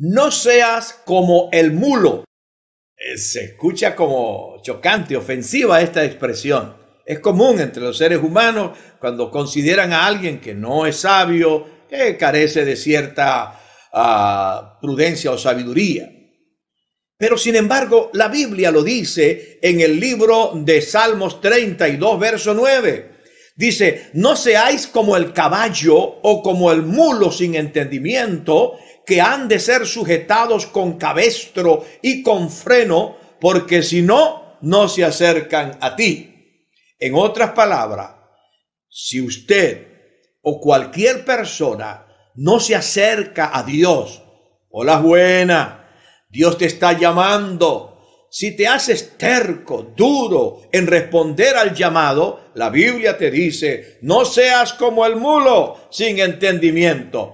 no seas como el mulo. Eh, se escucha como chocante, ofensiva esta expresión. Es común entre los seres humanos cuando consideran a alguien que no es sabio, que carece de cierta ah, prudencia o sabiduría. Pero sin embargo, la Biblia lo dice en el libro de Salmos 32, verso 9. Dice, no seáis como el caballo o como el mulo sin entendimiento, que han de ser sujetados con cabestro y con freno, porque si no, no se acercan a ti. En otras palabras, si usted o cualquier persona no se acerca a Dios, hola buena, Dios te está llamando si te haces terco, duro en responder al llamado, la Biblia te dice, no seas como el mulo sin entendimiento.